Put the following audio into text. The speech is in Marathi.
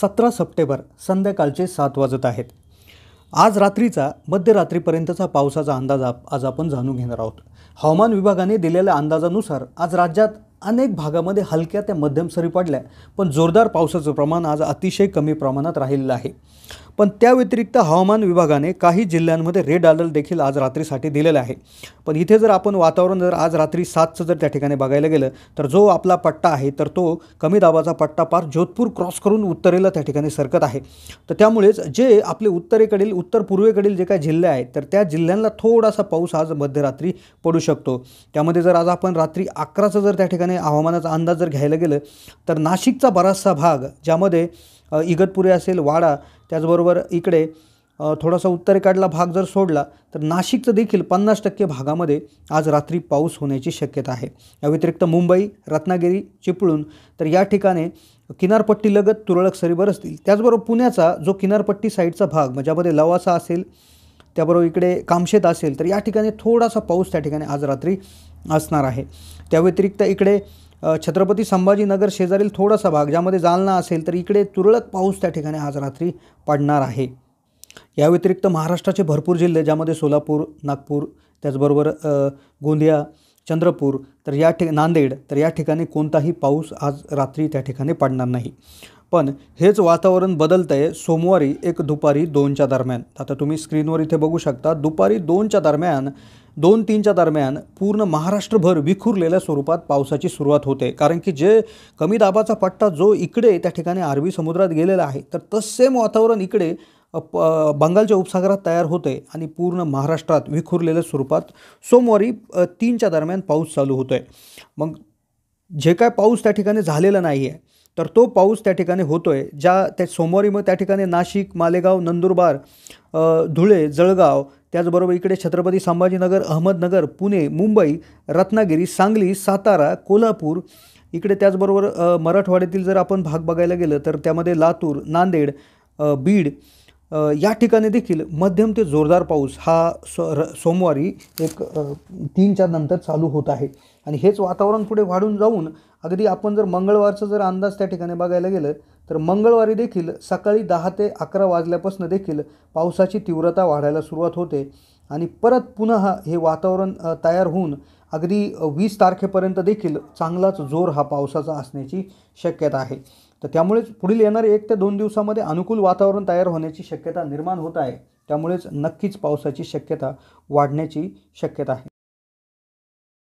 सतरा सप्टेंबर संध्याकाळचे सात वाजत आहेत आज रात्रीचा मध्यरात्रीपर्यंतचा पावसाचा अंदाज आप आज आपण जाणून घेणार आहोत हवामान विभागाने दिलेल्या अंदाजानुसार आज राज्यात अनेक भागामध्ये हलक्या ते मध्यम सरी पडल्या पण जोरदार पावसाचं प्रमाण आज अतिशय कमी प्रमाणात राहिलेलं आहे पण त्या व्यतिरिक्त हवामान विभागाने काही जिल्ह्यांमध्ये रेड अलर्ट देखील आज रात्रीसाठी दिलेला आहे पण इथे जर आपण वातावरण जर आज रात्री सातचं जर त्या ठिकाणी बघायला गेलं तर जो आपला पट्टा आहे तर तो कमी दाबाचा पट्टा पार जोधपूर क्रॉस करून उत्तरेला त्या ठिकाणी सरकत आहे तर त्यामुळेच जे आपले उत्तरेकडील उत्तर पूर्वेकडील जे काही जिल्हे आहेत तर त्या जिल्ह्यांना थोडासा पाऊस आज मध्यरात्री पडू शकतो त्यामध्ये जर आज आपण रात्री अकराचं जर त्या ठिकाणी हवामानाचा अंदाज जर घ्यायला गेलं तर नाशिकचा बराचसा भाग ज्यामध्ये इगतपुरी असेल वाडा त्याचबरोबर इकडे थोडासा उत्तरेकडला भाग जर सोडला तर नाशिकचं देखील पन्नास टक्के भागामध्ये आज रात्री पाऊस होण्याची शक्यता आहे या व्यतिरिक्त मुंबई रत्नागिरी चिपळूण तर या ठिकाणी किनारपट्टीलगत तुरळक सरी बरसतील त्याचबरोबर पुण्याचा जो किनारपट्टी साईडचा भाग ज्यामध्ये म्हणजे लवासा असेल त्याबरोबर इकडे कामशेत असेल तर या ठिकाणी थोडासा पाऊस त्या ठिकाणी आज रात्री असणार आहे त्या व्यतिरिक्त इकडे छत्रपती संभाजीनगर शेजारील थोडासा भाग ज्यामध्ये जालना असेल तर इकडे तुरळक पाऊस त्या ठिकाणी आज रात्री पडणार आहे या व्यतिरिक्त महाराष्ट्राचे भरपूर जिल्हे ज्यामध्ये सोलापूर नागपूर त्याचबरोबर गोंदिया चंद्रपूर तर या ठिक नांदेड तर या ठिकाणी कोणताही पाऊस आज रात्री त्या ठिकाणी पडणार नाही पण हेच वातावरण बदलतं आहे सोमवारी एक दुपारी दोनच्या दरम्यान आता तुम्ही स्क्रीनवर इथे बघू शकता दुपारी दोनच्या दरम्यान दोन तीनच्या दरम्यान पूर्ण महाराष्ट्रभर विखुरलेल्या स्वरूपात पावसाची सुरुवात होते कारण की जे कमी दाबाचा पट्टा जो इकडे त्या ठिकाणी अरबी समुद्रात गेलेला आहे तर तसेम वातावरण इकडे प बंगालच्या उपसागरात तयार होते आणि पूर्ण महाराष्ट्रात विखुरलेल्या स्वरूपात सोमवारी तीनच्या दरम्यान पाऊस चालू होतो आहे मग जे काय पाऊस त्या ठिकाणी झालेला नाही आहे तर तो पाऊस त्या ठिकाणी होतो आहे ज्या त्या सोमवारी मग त्या ठिकाणी नाशिक मालेगाव नंदुरबार धुळे जळगाव त्याचबरोबर इकडे छत्रपती संभाजीनगर अहमदनगर पुणे मुंबई रत्नागिरी सांगली सातारा कोल्हापूर इकडे त्याचबरोबर मराठवाड्यातील जर आपण भाग बघायला गेलं तर त्यामध्ये लातूर नांदेड बीड या ठिकाणी देखील मध्यम ते जोरदार पाऊस हा सो सोमवारी एक तीनच्या नंतर चालू होत आहे आणि हेच वातावरण पुढे वाढून जाऊन अगदी आपण जर मंगळवारचा जर अंदाज त्या ठिकाणी बघायला गेलं तर मंगळवारी देखील सकाळी दहा ते अकरा वाजल्यापासून देखील पावसाची तीव्रता वाढायला सुरुवात होते आणि परत पुन्हा हे वातावरण तयार होऊन अगदी वीस तारखेपर्यंत देखील चांगलाच जोर हा पावसाचा असण्याची शक्यता आहे तर त्यामुळेच पुढील येणारे एक ते दोन दिवसामध्ये अनुकूल वातावरण तयार होण्याची शक्यता निर्माण होत आहे त्यामुळेच नक्कीच पावसाची शक्यता वाढण्याची शक्यता आहे